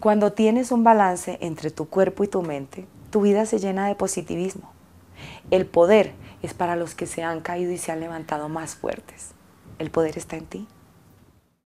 Cuando tienes un balance entre tu cuerpo y tu mente, tu vida se llena de positivismo. El poder es para los que se han caído y se han levantado más fuertes. El poder está en ti.